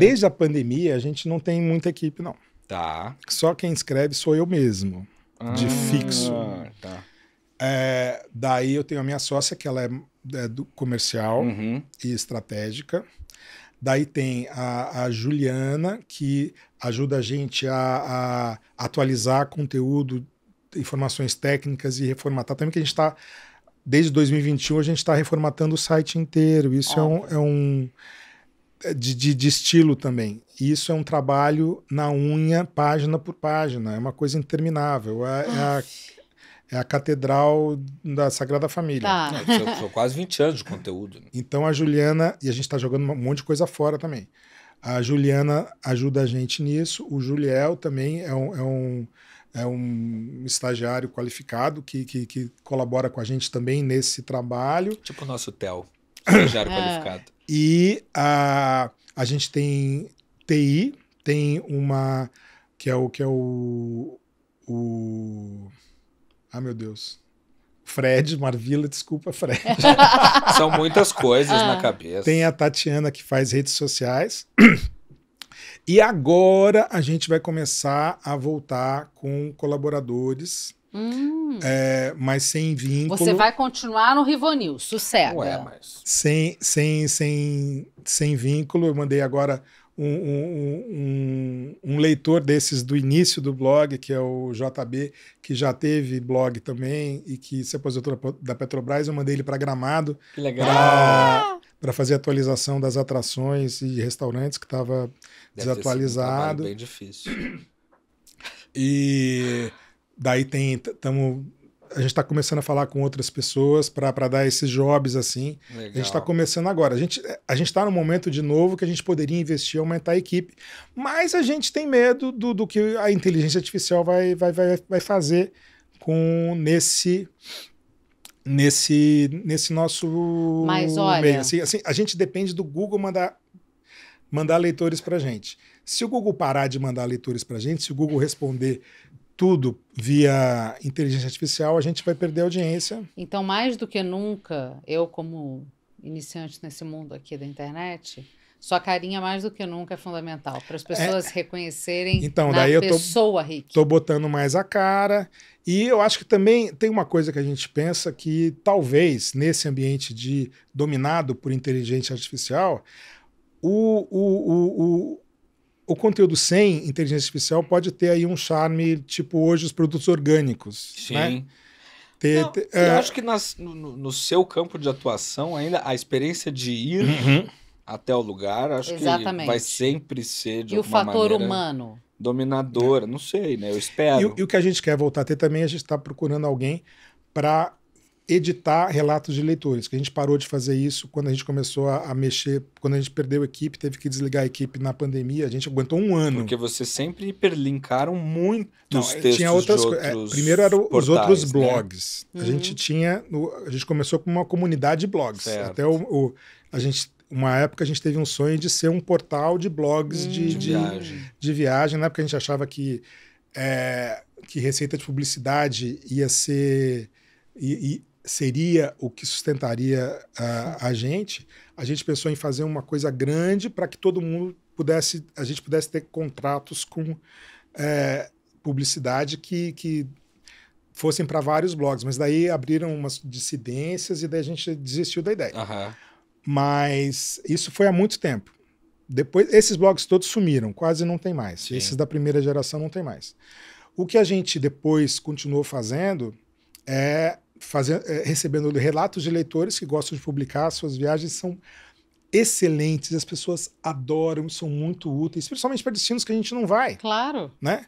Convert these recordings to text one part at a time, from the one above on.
Né? Desde a pandemia, a gente não tem muita equipe, não. Tá. Só quem escreve sou eu mesmo, ah, de fixo. Tá. É, daí eu tenho a minha sócia, que ela é, é do comercial uhum. e estratégica. Daí tem a, a, Juliana, que ajuda a gente a, a, atualizar conteúdo, informações técnicas e reformatar. Também que a gente está, desde 2021, a gente está reformatando o site inteiro. Isso é um, é um de, de, de, estilo também. Isso é um trabalho na unha, página por página. É uma coisa interminável. É, é, a, é a, catedral da Sagrada Família. Tá. Não, é, são, quase 20 anos de conteúdo. Né? Então a Juliana, e a gente está jogando um monte de coisa fora também. A Juliana ajuda a gente nisso. O Juliel também é um, é um, é um estagiário qualificado que, que, que colabora com a gente também nesse trabalho. Tipo o nosso Theo, estagiário é. qualificado. E a, a gente tem TI, tem uma que é o que é o, o ah meu Deus Fred Marvila desculpa Fred são muitas coisas ah. na cabeça tem a Tatiana que faz redes sociais e agora a gente vai começar a voltar com colaboradores Hum. É, mas sem vínculo. Você vai continuar no Rivonil, sossega. Ué, mas... sem, sem, sem, sem vínculo, eu mandei agora um, um, um, um, leitor desses do início do blog, que é o JB, que já teve blog também e que se aposentou da Petrobras, eu mandei ele para Gramado. Que legal! Ah! para fazer atualização das atrações e restaurantes que estava desatualizado. Ter sido um bem difícil. E daí tem, tamo, a gente está começando a falar com outras pessoas para dar esses jobs assim. Legal. A gente está começando agora. A gente é, a gente está no momento de novo que a gente poderia investir, aumentar a equipe, mas a gente tem medo do, do que a inteligência artificial vai, vai, vai, vai fazer com nesse nesse nesse nosso mas olha meio. Assim, assim, a gente depende do Google mandar mandar leitores para gente. Se o Google parar de mandar leitores para gente, se o Google responder tudo via inteligência artificial, a gente vai perder a audiência. Então, mais do que nunca, eu, como iniciante nesse mundo aqui da internet, sua carinha mais do que nunca é fundamental para as é. pessoas é, reconhecerem então, daí eu pessoa, tô, Rick. botando mais a cara. E eu acho que também tem uma coisa que a gente pensa que talvez nesse ambiente de dominado por inteligência artificial, o, o, o, o o conteúdo sem inteligência artificial pode ter aí um charme, tipo hoje os produtos orgânicos. Sim. Né? Ter, Não, ter, eu é. acho que nas, no, no, seu campo de atuação, ainda a experiência de ir uhum. até o lugar, acho Exatamente. que vai sempre ser de E o fator maneira... humano dominadora, não sei, né? Eu espero. E, e, o que a gente quer voltar a ter também, a gente está procurando alguém para editar relatos de leitores, que a gente parou de fazer isso quando a gente começou a, a, mexer, quando a gente perdeu a equipe, teve que desligar a equipe na pandemia, a gente aguentou um ano. Porque vocês sempre hiperlinkaram muitos Não, é, textos tinha outras, é, outros é, Primeiro eram os outros né? blogs. Né? A gente uhum. tinha, a gente começou com uma comunidade de blogs. Certo. Até o, o, a gente uma época a gente teve um sonho de ser um portal de blogs hum, de, de, viagem. de viagem, né? Porque a gente achava que, é, que receita de publicidade ia ser. e seria o que sustentaria a, a gente, a gente pensou em fazer uma coisa grande para que todo mundo pudesse, a gente pudesse ter contratos com é, publicidade que, que fossem para vários blogs, mas daí abriram umas dissidências e daí a gente desistiu da ideia. Uhum. Mas isso foi há muito tempo. Depois, esses blogs todos sumiram, quase não tem mais. Sim. Esses da primeira geração não tem mais. O que a gente depois continuou fazendo é fazendo, é, recebendo relatos de leitores que gostam de publicar, suas viagens são excelentes, as pessoas adoram, são muito úteis, principalmente para destinos que a gente não vai. Claro. Né?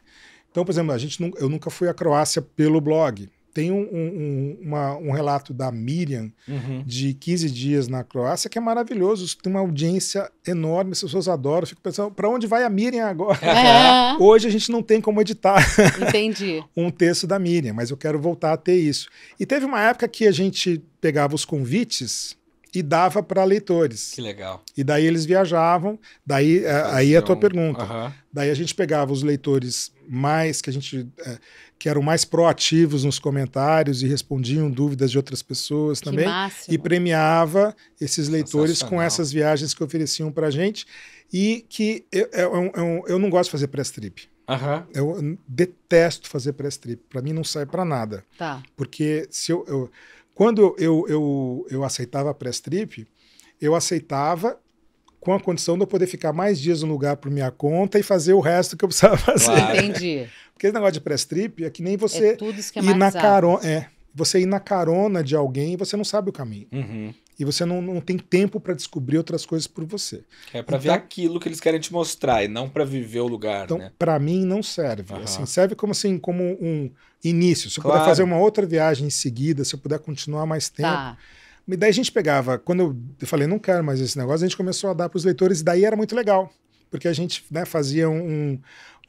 Então, por exemplo, a gente não, eu nunca fui à Croácia pelo blog. Tem um, um, uma, um relato da Miriam uhum. de 15 dias na Croácia que é maravilhoso. Tem uma audiência enorme, as pessoas adoram. fico pensando, para onde vai a Miriam agora? É. Hoje a gente não tem como editar Entendi. um texto da Miriam, mas eu quero voltar a ter isso. E teve uma época que a gente pegava os convites e dava para leitores. Que legal. E daí eles viajavam, daí é, Fazia aí é a tua pergunta. Uhum. Daí a gente pegava os leitores mais que a gente é, que eram mais proativos nos comentários e respondiam dúvidas de outras pessoas que também máximo. e premiava esses leitores com essas viagens que ofereciam para gente e que eu, eu, eu, eu, não gosto de fazer press trip. Uhum. Eu detesto fazer press trip. Para mim não sai para nada. Tá. Porque se eu, eu quando eu, eu, eu aceitava a press trip, eu aceitava com a condição de eu poder ficar mais dias no lugar por minha conta e fazer o resto que eu precisava fazer. Claro. Entendi. Porque esse negócio de press trip é que nem você é tudo ir na carona. É, você ir na carona de alguém e você não sabe o caminho. Uhum e você não, não tem tempo para descobrir outras coisas por você. É para então, ver aquilo que eles querem te mostrar e não para viver o lugar. Então, né? para mim, não serve. Uhum. Assim, serve como assim, como um início. Se eu claro. puder fazer uma outra viagem em seguida, se eu puder continuar mais tá. tempo. Tá. daí a gente pegava, quando eu falei, não quero mais esse negócio, a gente começou a dar para os leitores, e daí era muito legal, porque a gente né, fazia um,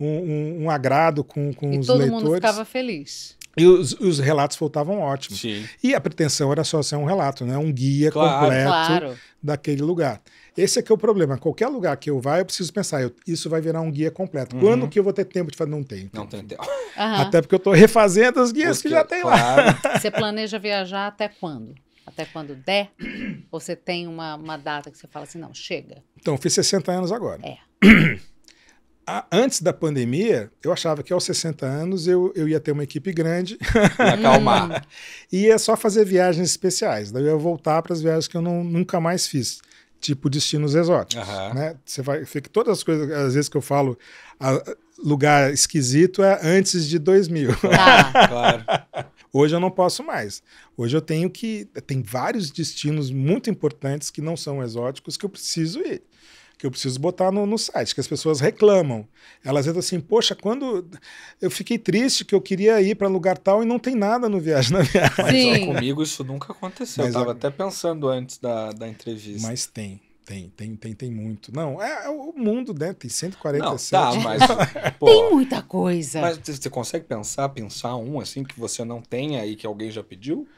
um, um, um agrado com, com os leitores. E todo mundo ficava feliz. E os, os, relatos voltavam ótimos. Sim. E a pretensão era só ser um relato, né? um guia claro, completo claro. daquele lugar. Esse é que é o problema. Qualquer lugar que eu vá, eu preciso pensar, eu, isso vai virar um guia completo. Uhum. Quando que eu vou ter tempo de fazer? Não tenho. Não tenho tempo. Uhum. Até porque eu estou refazendo os guias porque, que já tem claro. lá. Você planeja viajar até quando? Até quando der? Ou você tem uma, uma data que você fala assim, não, chega? Então, eu fiz 60 anos agora. É. a, antes da pandemia, eu achava que aos 60 anos eu, eu ia ter uma equipe grande. Ia acalmar. e ia só fazer viagens especiais. Daí eu ia voltar para as viagens que eu não, nunca mais fiz tipo destinos exóticos, uhum. né? Você vai, fica todas as coisas, às vezes que eu falo a, lugar esquisito é antes de 2000. Tá. Ah, claro. Hoje eu não posso mais. Hoje eu tenho que tem vários destinos muito importantes que não são exóticos que eu preciso ir que eu preciso botar no, no site, que as pessoas reclamam. Elas entram assim, poxa, quando eu fiquei triste que eu queria ir para lugar tal e não tem nada no Viagem na Viagem. Mas Sim. Ó, comigo isso nunca aconteceu. Mas, eu tava até pensando antes da, da entrevista. Mas tem. Tem, tem, tem, tem muito. Não, é, é, o mundo, né? Tem 147. Não, tá, mas. Pô, tem muita coisa. Mas você consegue pensar, pensar um assim que você não tenha e que alguém já pediu?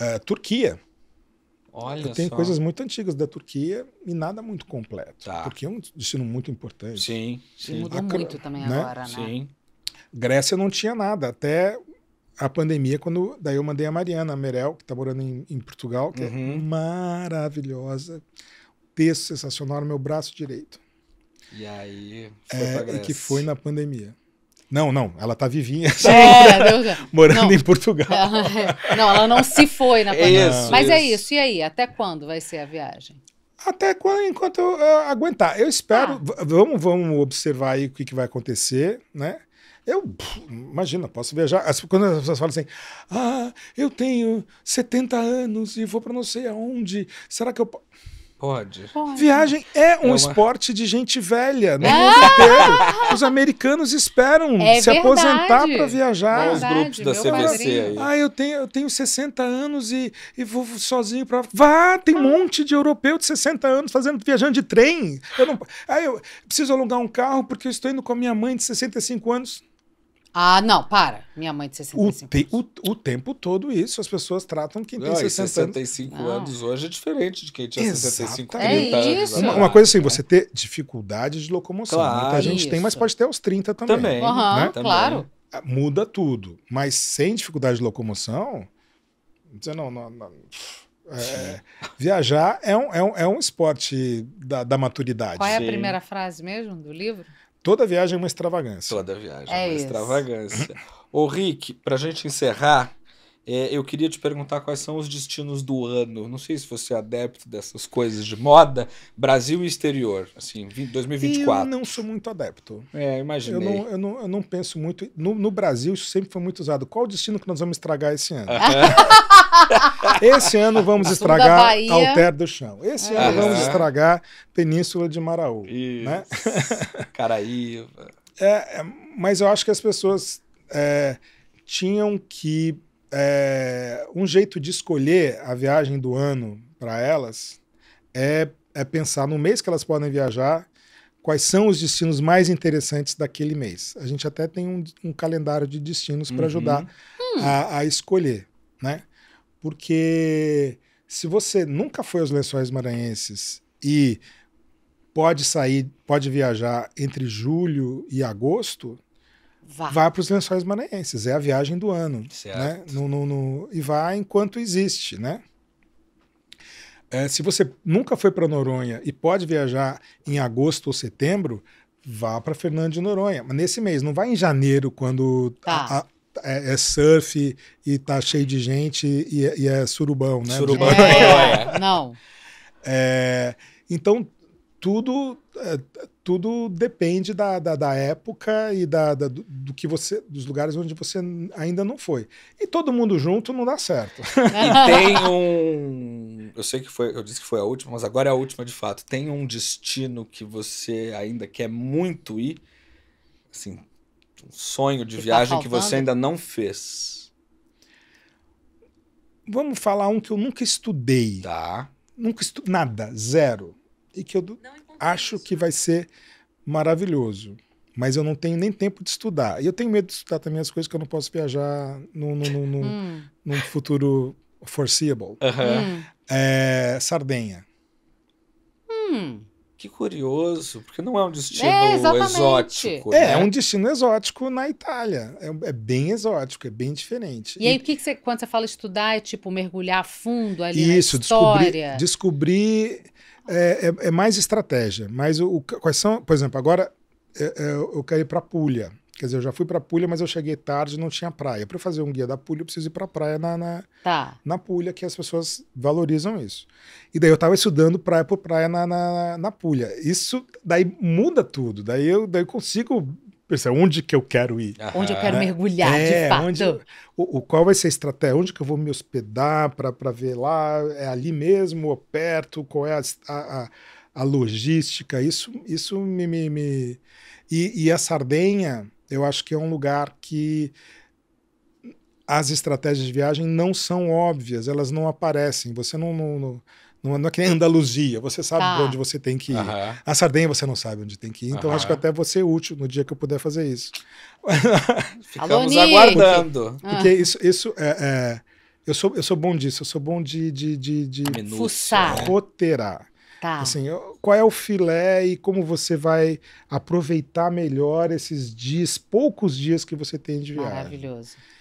Uh, Turquia. Olha tem só. coisas muito antigas da Turquia e nada muito completo. Tá. Porque é um destino muito importante. Sim, sim. mudou muito também né? agora, né? Sim. Grécia não tinha nada, até a pandemia, quando daí eu mandei a Mariana a Merel, que está morando em, em, Portugal, que é uhum. é maravilhosa. Texto sensacional no meu braço direito. E aí, foi é, que foi na pandemia. Não, não, ela tá vivinha. É, é. morando não. em Portugal. Ela, é. não, ela não se foi na é pandemia. Isso, Mas isso. é isso, e aí? Até quando vai ser a viagem? Até quando, enquanto eu uh, aguentar. Eu espero, ah. vamos, vamos observar aí o que, que vai acontecer, né? Eu, imagina, posso viajar. Quando as pessoas falam assim, ah, eu tenho 70 anos e vou para não sei aonde, será que eu. posso? Pode. Pode. Viagem é um é uma... esporte de gente velha no né? é. mundo inteiro. Os americanos esperam é se verdade. aposentar para viajar. Verdade, Os grupos da CBC aí. Ah, eu tenho, eu tenho 60 anos e, e vou sozinho para. Vá, tem um ah. monte de europeu de 60 anos fazendo viajando de trem. Eu não... Ah, eu preciso alugar um carro porque eu estou indo com a minha mãe de 65 anos. Ah, não, para. Minha mãe de 65 o te, anos. O, o, tempo todo isso, as pessoas tratam quem tem não, 60 65 anos. anos hoje é diferente de quem tinha Exatamente. 65, 30 é isso. Uma, uma, coisa assim, você ter dificuldade de locomoção. Claro, Muita gente isso. tem, mas pode ter aos 30 também. Também, uhum, né? também. claro. Ah, muda tudo. Mas sem dificuldade de locomoção, não, não, não é, viajar é um, é um, é um esporte da, da maturidade. Qual é a primeira frase mesmo do livro? Toda viagem é uma extravagância. Toda viagem é, é uma isso. extravagância. Ô, Rick, para a gente encerrar, é, eu queria te perguntar quais são os destinos do ano. Não sei se você é adepto dessas coisas de moda, Brasil e exterior, assim, 2024. Eu não sou muito adepto. É, imaginei. Eu não, eu não, eu não penso muito. No, no, Brasil, isso sempre foi muito usado. Qual o destino que nós vamos estragar esse ano? É. esse ano vamos estragar Alter do Chão. Esse é. ano vamos estragar Península de Maraú. Né? Caraíva. É, é, mas eu acho que as pessoas é, tinham que é, um jeito de escolher a viagem do ano para elas é, é pensar no mês que elas podem viajar, quais são os destinos mais interessantes daquele mês. A gente até tem um, um calendário de destinos para uhum. ajudar hum. a, a, escolher, né? Porque se você nunca foi aos Lençóis Maranhenses e pode sair, pode viajar entre julho e agosto, vá, vá para os lençóis maranhenses. É a viagem do ano. Né? No, no, no, e vá enquanto existe, né? É, se você nunca foi para Noronha e pode viajar em agosto ou setembro, vá para Fernando de Noronha. Mas nesse mês, não vá em janeiro, quando tá. a, a, é, é, surf e tá cheio de gente e, é, e é surubão, né? Surubão. É, não. É, então, tudo é, tudo depende da, da, da época e da, da do, do, que você dos lugares onde você ainda não foi. E todo mundo junto não dá certo. E tem um. Eu sei que foi, eu disse que foi a última, mas agora é a última de fato. Tem um destino que você ainda quer muito ir, assim, um sonho de que tá viagem tá que você ainda não fez. Vamos falar um que eu nunca estudei. Tá. Nunca estu... nada, zero. E que eu. Não acho que vai ser maravilhoso. Mas eu não tenho nem tempo de estudar. E eu tenho medo de estudar também as coisas que eu não posso viajar no, no, no, no hum. num futuro foreseeable. Uhum. Hum. É, Sardenha. Hum. Que curioso, porque não é um destino é, exótico. É, né? é um destino exótico na Itália. É, é, bem exótico, é bem diferente. E, aí, que, que você, quando você fala estudar, é tipo mergulhar fundo ali Isso, na história? descobrir, descobrir é, é, é, mais estratégia. Mas o, o, quais são, por exemplo, agora eu, é, eu quero ir para Puglia. Quer dizer, eu já fui para Pulha, mas eu cheguei tarde e não tinha praia. Para fazer um guia da Pulha, eu preciso ir a praia na, na, tá. na Pulha, que as pessoas valorizam isso. E daí eu estava estudando praia por praia na, na, na Pulha. Isso daí muda tudo. Daí eu daí consigo pensar onde que eu quero ir. Aham. Onde eu quero né? mergulhar, é, de fato. Onde, o, o, qual vai ser a estratégia? Onde que eu vou me hospedar para ver lá? É ali mesmo, ou perto? Qual é a, a, a logística? Isso, isso me... me, me... E, e a Sardenha eu acho que é um lugar que as estratégias de viagem não são óbvias, elas não aparecem. Você não, não, não, não é que nem Andaluzia, você sabe tá. onde você tem que ir. Uhum. A Sardenha você não sabe onde tem que ir, então uhum. acho que até vou ser é útil no dia que eu puder fazer isso. Ficamos aguardando. Porque, porque isso, isso é, é, eu, sou, eu sou bom disso, eu sou bom de, de, de, de fuçar. roteirar. Tá. Assim, qual é o filé e como você vai aproveitar melhor esses dias, poucos dias que você tem de viagem. Maravilhoso.